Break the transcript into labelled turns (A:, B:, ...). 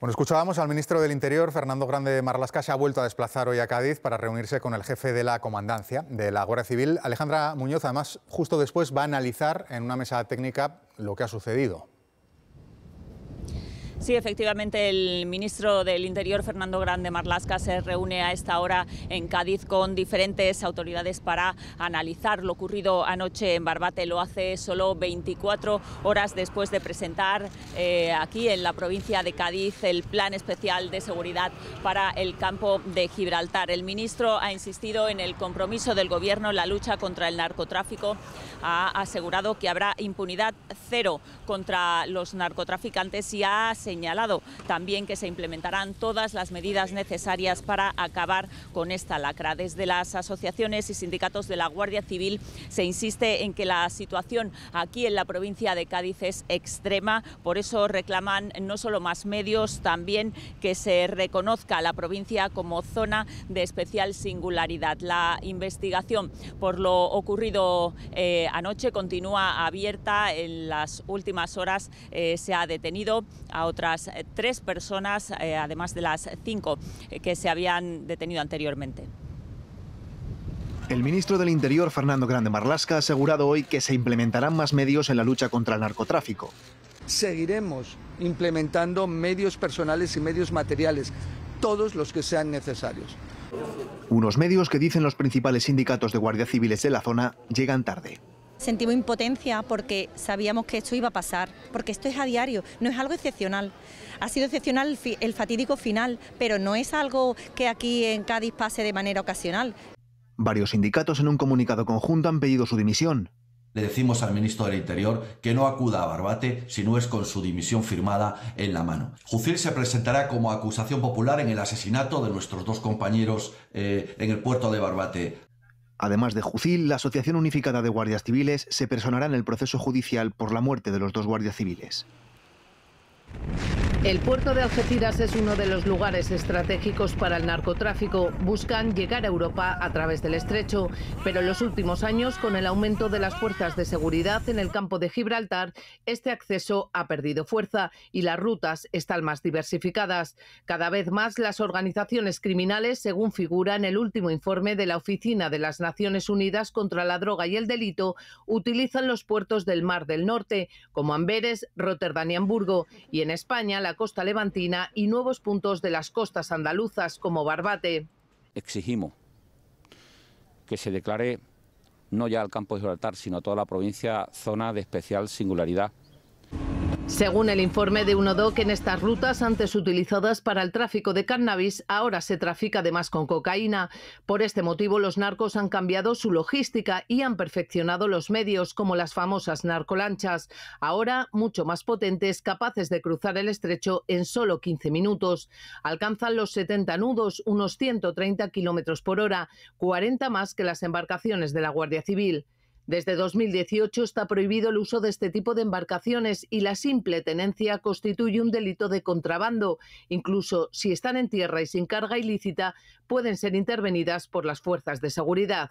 A: Bueno, escuchábamos al ministro del Interior, Fernando Grande de Marlasca, se ha vuelto a desplazar hoy a Cádiz para reunirse con el jefe de la comandancia de la Guardia Civil, Alejandra Muñoz. Además, justo después va a analizar en una mesa técnica lo que ha sucedido.
B: Sí, efectivamente, el ministro del Interior, Fernando Grande Marlasca, se reúne a esta hora en Cádiz con diferentes autoridades para analizar lo ocurrido anoche en Barbate. Lo hace solo 24 horas después de presentar eh, aquí en la provincia de Cádiz el Plan Especial de Seguridad para el campo de Gibraltar. El ministro ha insistido en el compromiso del Gobierno en la lucha contra el narcotráfico. Ha asegurado que habrá impunidad cero contra los narcotraficantes y ha señalado señalado también que se implementarán todas las medidas necesarias para acabar con esta lacra. Desde las asociaciones y sindicatos de la Guardia Civil se insiste en que la situación aquí en la provincia de Cádiz es extrema, por eso reclaman no solo más medios, también que se reconozca la provincia como zona de especial singularidad. La investigación por lo ocurrido eh, anoche continúa abierta. En las últimas horas eh, se ha detenido a otra eh, tres personas, eh, además de las cinco eh, que se habían detenido anteriormente.
A: El ministro del Interior, Fernando Grande Marlasca, ha asegurado hoy que se implementarán más medios en la lucha contra el narcotráfico. Seguiremos implementando medios personales y medios materiales, todos los que sean necesarios. Unos medios que dicen los principales sindicatos de guardia civiles de la zona llegan tarde.
B: Sentimos impotencia porque sabíamos que esto iba a pasar, porque esto es a diario, no es algo excepcional. Ha sido excepcional el, fatídico final, pero no es algo que aquí en Cádiz pase de manera ocasional.
A: Varios sindicatos en un comunicado conjunto han pedido su dimisión. Le decimos al ministro del Interior que no acuda a Barbate si no es con su dimisión firmada en la mano. Jucil se presentará como acusación popular en el asesinato de nuestros dos compañeros eh, en el puerto de Barbate, Además de Jucil, la Asociación Unificada de Guardias Civiles se personará en el proceso judicial por la muerte de los dos guardias civiles.
C: El puerto de Algeciras es uno de los lugares estratégicos para el narcotráfico. Buscan llegar a Europa a través del estrecho, pero en los últimos años, con el aumento de las fuerzas de seguridad en el campo de Gibraltar, este acceso ha perdido fuerza y las rutas están más diversificadas. Cada vez más las organizaciones criminales, según figura en el último informe de la Oficina de las Naciones Unidas contra la Droga y el Delito, utilizan los puertos del Mar del Norte, como Amberes, Rotterdam y Hamburgo, y en España la la costa levantina y nuevos puntos de las costas andaluzas como Barbate. Exigimos
B: que se declare no ya el campo de Gibraltar, sino toda la provincia zona de especial singularidad
C: según el informe de UNODOC, en estas rutas antes utilizadas para el tráfico de cannabis, ahora se trafica además con cocaína. Por este motivo, los narcos han cambiado su logística y han perfeccionado los medios, como las famosas narcolanchas, ahora mucho más potentes, capaces de cruzar el estrecho en solo 15 minutos. Alcanzan los 70 nudos, unos 130 kilómetros por hora, 40 más que las embarcaciones de la Guardia Civil. Desde 2018 está prohibido el uso de este tipo de embarcaciones y la simple tenencia constituye un delito de contrabando. Incluso si están en tierra y sin carga ilícita, pueden ser intervenidas por las fuerzas de seguridad.